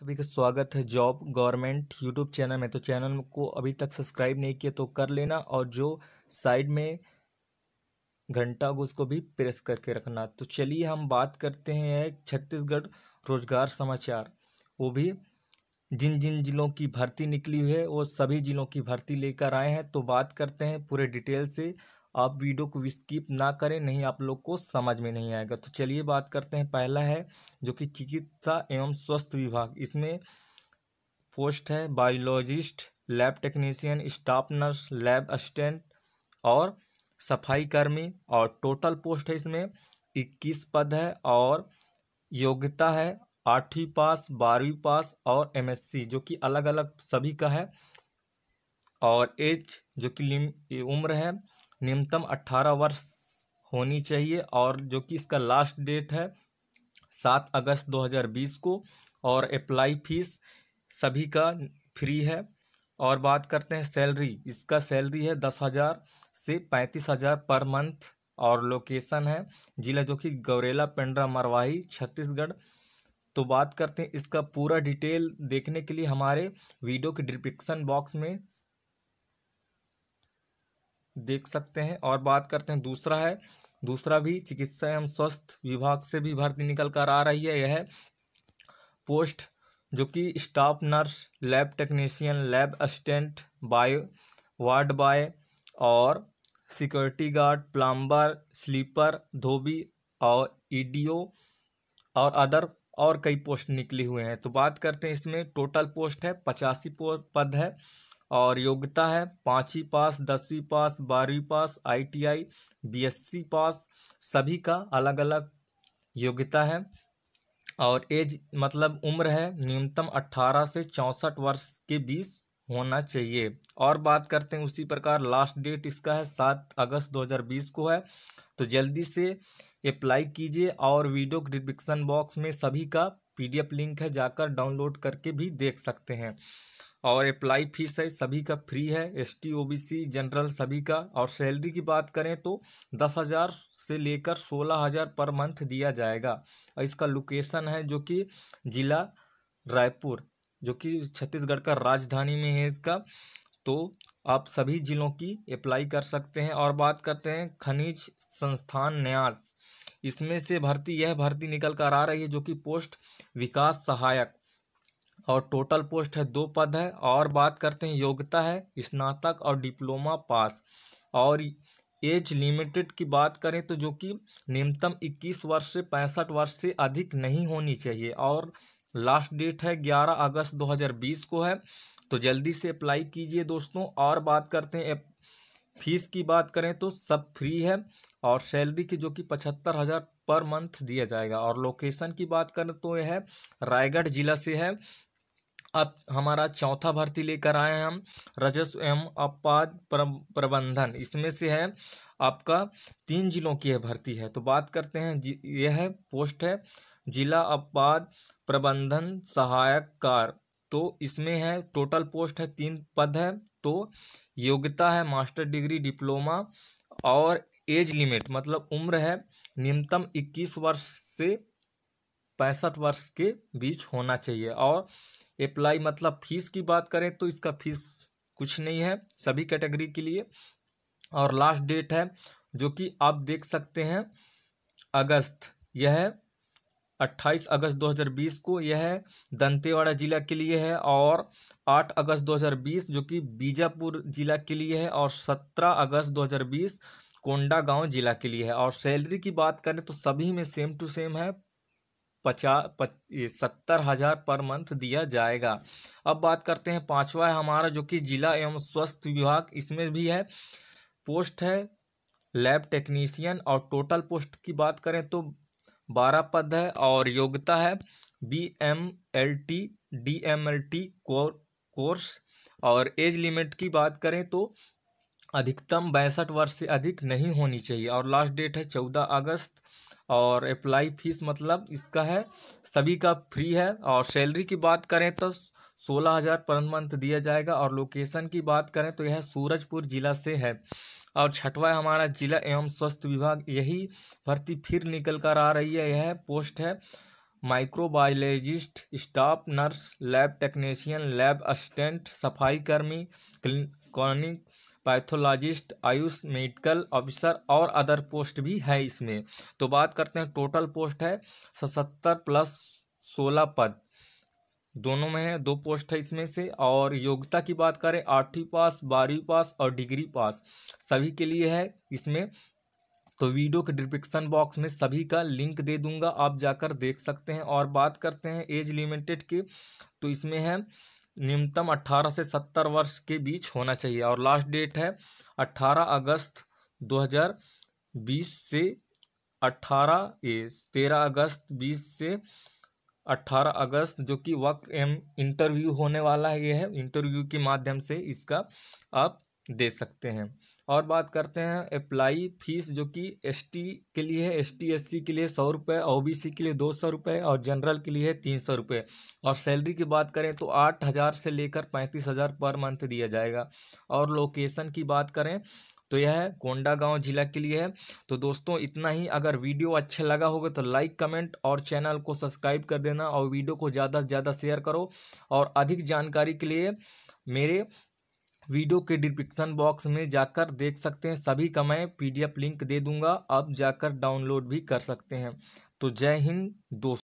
सभी का स्वागत है जॉब गवर्नमेंट यूट्यूब चैनल में तो चैनल को अभी तक सब्सक्राइब नहीं किया तो कर लेना और जो साइड में घंटा को उसको भी प्रेस करके रखना तो चलिए हम बात करते हैं छत्तीसगढ़ रोजगार समाचार वो भी जिन जिन जिलों की भर्ती निकली हुई है वो सभी जिलों की भर्ती लेकर आए हैं तो बात करते हैं पूरे डिटेल से आप वीडियो को स्किप ना करें नहीं आप लोग को समझ में नहीं आएगा तो चलिए बात करते हैं पहला है जो कि चिकित्सा एवं स्वास्थ्य विभाग इसमें पोस्ट है biologist lab technician staff nurse lab assistant और सफाई कर्मी और टोटल पोस्ट है इसमें इक्कीस पद है और योग्यता है आठवीं पास बारहवीं पास और एमएससी जो कि अलग अलग सभी का है और एज जो कि उम्र है न्यूनतम अट्ठारह वर्ष होनी चाहिए और जो कि इसका लास्ट डेट है सात अगस्त 2020 को और अप्लाई फीस सभी का फ्री है और बात करते हैं सैलरी इसका सैलरी है दस हज़ार से पैंतीस हज़ार पर मंथ और लोकेशन है जिला जो कि गौरेला पेंड्रा मरवाही छत्तीसगढ़ तो बात करते हैं इसका पूरा डिटेल देखने के लिए हमारे वीडियो के डिस्क्रिप्शन बॉक्स में देख सकते हैं और बात करते हैं दूसरा है दूसरा भी चिकित्सा एवं स्वास्थ्य विभाग से भी भर्ती निकल कर आ रही है यह पोस्ट जो कि staff nurse lab technician lab assistant by ward boy और सिक्योरिटी गार्ड प्लम्बर स्लीपर धोबी और ई और अदर और कई पोस्ट निकली हुए हैं तो बात करते हैं इसमें टोटल पोस्ट है पचासी पद है और योग्यता है पाँचवीं पास दसवीं पास बारहवीं पास आईटीआई बीएससी पास सभी का अलग अलग योग्यता है और एज मतलब उम्र है न्यूनतम अट्ठारह से चौंसठ वर्ष के बीच होना चाहिए और बात करते हैं उसी प्रकार लास्ट डेट इसका है सात अगस्त 2020 को है तो जल्दी से अप्लाई कीजिए और वीडियो डिस्क्रिप्शन बॉक्स में सभी का पीडीएफ लिंक है जाकर डाउनलोड करके भी देख सकते हैं और अप्लाई फीस है सभी का फ्री है S T O B C general सभी का और सैलरी की बात करें तो दस हज़ार से लेकर सोलह हज़ार पर मंथ दिया जाएगा और इसका लोकेशन है जो कि ज़िला रायपुर जो कि छत्तीसगढ़ का राजधानी में है इसका तो आप सभी ज़िलों की अप्लाई कर सकते हैं और बात करते हैं खनिज संस्थान न्यास इसमें से भर्ती यह भर्ती निकल कर आ रही है जो कि पोस्ट विकास सहायक और टोटल पोस्ट है दो पद है और बात करते हैं योग्यता है स्नातक और डिप्लोमा पास और एज लिमिटेड की बात करें तो जो कि न्यूनतम 21 वर्ष से पैंसठ वर्ष से अधिक नहीं होनी चाहिए और लास्ट डेट है 11 अगस्त 2020 को है तो जल्दी से अप्लाई कीजिए दोस्तों और बात करते हैं फीस की बात करें तो सब फ्री है और सैलरी की जो कि पचहत्तर हज़ार पर मंथ दिया जाएगा और लोकेशन की बात करें तो यह है रायगढ़ जिला से है अब हमारा चौथा भर्ती लेकर आए हैं हम राजस्व एवं अपवाद प्रबंधन इसमें से है आपका तीन जिलों की है भर्ती है तो बात करते हैं यह है पोस्ट है जिला अपवाद प्रबंधन सहायक कार तो इसमें है टोटल पोस्ट है तीन पद है तो योग्यता है मास्टर डिग्री डिप्लोमा और एज लिमिट मतलब उम्र है न्यूनतम इक्कीस वर्ष से पैंसठ वर्ष के बीच होना चाहिए और अप्लाई मतलब फीस की बात करें तो इसका फीस कुछ नहीं है सभी कैटेगरी के लिए और लास्ट डेट है जो कि आप देख सकते हैं अगस्त यह है अट्ठाईस अगस्त 2020 को यह है दंतेवाड़ा जिला के लिए है और 8 अगस्त 2020 जो कि बीजापुर जिला के लिए है और 17 अगस्त 2020 कोंडा गांव जिला के लिए है और सैलरी की बात करें तो सभी में सेम टू सेम है पचास सत्तर हज़ार पर मंथ दिया जाएगा अब बात करते हैं पांचवा है हमारा जो कि जिला एवं स्वास्थ्य विभाग इसमें भी है पोस्ट है लैब टेक्नीशियन और टोटल पोस्ट की बात करें तो बारह पद है और योग्यता है B M L T D M L T course और एज लिमिट की बात करें तो अधिकतम बैंसठ वर्ष से अधिक नहीं होनी चाहिए और लास्ट डेट है चौदह अगस्त और अप्लाई फीस मतलब इसका है सभी का फ्री है और सैलरी की बात करें तो सोलह हज़ार पर मंथ दिया जाएगा और लोकेशन की बात करें तो यह सूरजपुर जिला से है और छठवा हमारा जिला एवं स्वास्थ्य विभाग यही भर्ती फिर निकल कर आ रही है यह पोस्ट है microbiologist staff nurse lab technician lab assistant सफाई कर्मी कॉनिक पैथोलॉजिस्ट आयुष मेडिकल ऑफिसर और अदर पोस्ट भी है इसमें तो बात करते हैं टोटल पोस्ट है सतहत्तर प्लस सोलह पद दोनों में है दो पोस्ट है इसमें से और योग्यता की बात करें आठवीं पास बारहवीं पास और डिग्री पास सभी के लिए है इसमें तो वीडियो के डिस्क्रिप्शन बॉक्स में सभी का लिंक दे दूंगा आप जाकर देख सकते हैं और बात करते हैं एज लिमिटेड की तो इसमें है न्यूनतम 18 से 70 वर्ष के बीच होना चाहिए और लास्ट डेट है 18 अगस्त 2020 से 18 ए 13 अगस्त 20 से 18 अगस्त जो कि वक़ एम इंटरव्यू होने वाला है ये है इंटरव्यू के माध्यम से इसका आप दे सकते हैं और बात करते हैं अप्लाई फीस जो कि एसटी के लिए है एस टी एस सी के लिए सौ रुपये ओ बी सी के लिए दो सौ रुपये और जनरल के लिए तीन सौ रुपये और सैलरी की बात करें तो आठ हज़ार से लेकर पैंतीस हज़ार पर मंथ दिया जाएगा और लोकेशन की बात करें तो यह है कोंडागांव जिला के लिए है तो दोस्तों इतना ही अगर वीडियो अच्छा लगा होगा तो लाइक कमेंट और चैनल को सब्सक्राइब कर देना और वीडियो को ज़्यादा से ज़्यादा शेयर करो और अधिक जानकारी के लिए मेरे वीडियो के डिस्क्रिप्शन बॉक्स में जाकर देख सकते हैं सभी का मैं पीडीएफ लिंक दे दूंगा आप जाकर डाउनलोड भी कर सकते हैं तो जय हिंद दोस्तों